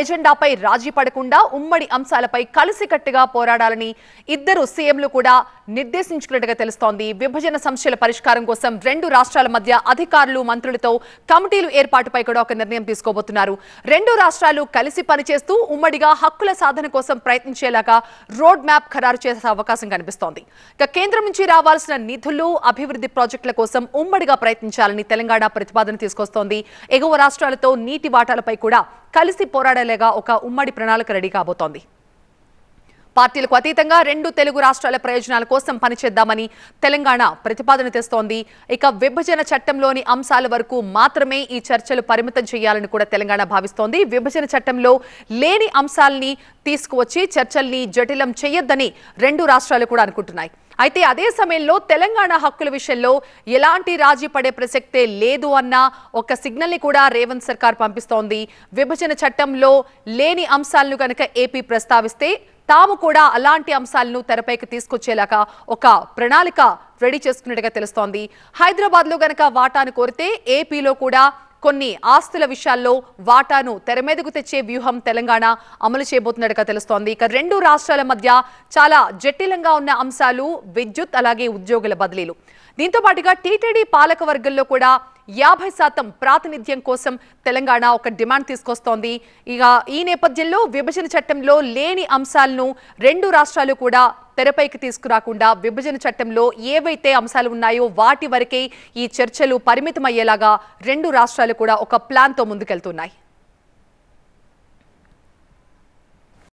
ఎజెండాపై రాజీ పడకుండా ఉమ్మడి అంశాలపై కలిసికట్టుగా పోరాడాలని ఇద్దరు సీఎంలు కూడా నిర్దేశించుకున్నట్టుగా తెలుస్తోంది విభజన సమస్యల పరిష్కారం కోసం రెండు రాష్ట్రాల మధ్య అధికారులు మంత్రులతో కమిటీలు ఏర్పాటుపై కూడా ఒక నిర్ణయం తీసుకోబోతున్నారు రెండు రాష్ట్రాలు కలిసి పనిచేస్తూ ఉమ్మడిగా హక్కుల సాధన కోసం ప్రయత్నించేలాగా రోడ్ మ్యాప్ ఖరారు చేసే అవకాశం కనిపిస్తోంది ఇక కేంద్రం నుంచి రావాల్సిన నిధులు అభివృద్ధి ప్రాజెక్టుల కోసం ఉమ్మడిగా ప్రయత్నించాలని తెలంగాణ ప్రతిపాదన తీసుకొస్తోంది ఎగువ రాష్ట్రాలతో నీటి వాటాలపై కూడా కలిసి పోరాడాలి కార్యాలయగా ఒక ఉమ్మడి ప్రణాళిక రెడీ కాబోతోంది పార్టీలకు అతీతంగా రెండు తెలుగు రాష్ట్రాల ప్రయోజనాల కోసం పనిచేద్దామని తెలంగాణ ప్రతిపాదన తెస్తోంది ఇక విభజన చట్టంలోని అంశాల వరకు మాత్రమే ఈ చర్చలు పరిమితం చేయాలని కూడా తెలంగాణ భావిస్తోంది విభజన చట్టంలో లేని అంశాలని తీసుకువచ్చి చర్చల్ని జటిలం చేయొద్దని రెండు రాష్ట్రాలు కూడా అనుకుంటున్నాయి అయితే అదే సమయంలో తెలంగాణ హక్కుల విషయంలో ఎలాంటి రాజీ పడే ప్రసక్తే లేదు అన్న ఒక సిగ్నల్ని కూడా రేవంత్ సర్కార్ పంపిస్తోంది విభజన చట్టంలో లేని అంశాలను కనుక ఏపీ ప్రస్తావిస్తే తాము కూడా అలాంటి అంశాలను తెరపైకి తీసుకొచ్చేలాగా ఒక ప్రణాళిక రెడీ చేసుకున్నట్టుగా తెలుస్తోంది హైదరాబాద్లో గనక వాటాను కోరితే ఏపీలో కూడా కొన్ని ఆస్తుల విషయాల్లో వాటాను తెరమీదకు తెచ్చే వ్యూహం తెలంగాణ అమలు చేయబోతున్నట్టుగా తెలుస్తోంది ఇక రెండు రాష్ట్రాల మధ్య చాలా జటిలంగా ఉన్న అంశాలు విద్యుత్ అలాగే ఉద్యోగుల బదిలీలు దీంతో పాటుగా టీటీడీ పాలక వర్గంలో కూడా యాభై శాతం ప్రాతినిధ్యం కోసం తెలంగాణ ఒక డిమాండ్ తీసుకొస్తోంది ఇక ఈ నేపథ్యంలో విభజన చట్టంలో లేని అంశాలను రెండు రాష్ట్రాలు కూడా తెరపైకి తీసుకురాకుండా విభజన చట్టంలో ఏవైతే అంశాలు ఉన్నాయో వాటి వరకే ఈ చర్చలు పరిమితమయ్యేలాగా రెండు రాష్ట్రాలు కూడా ఒక ప్లాన్తో ముందుకెళ్తున్నాయి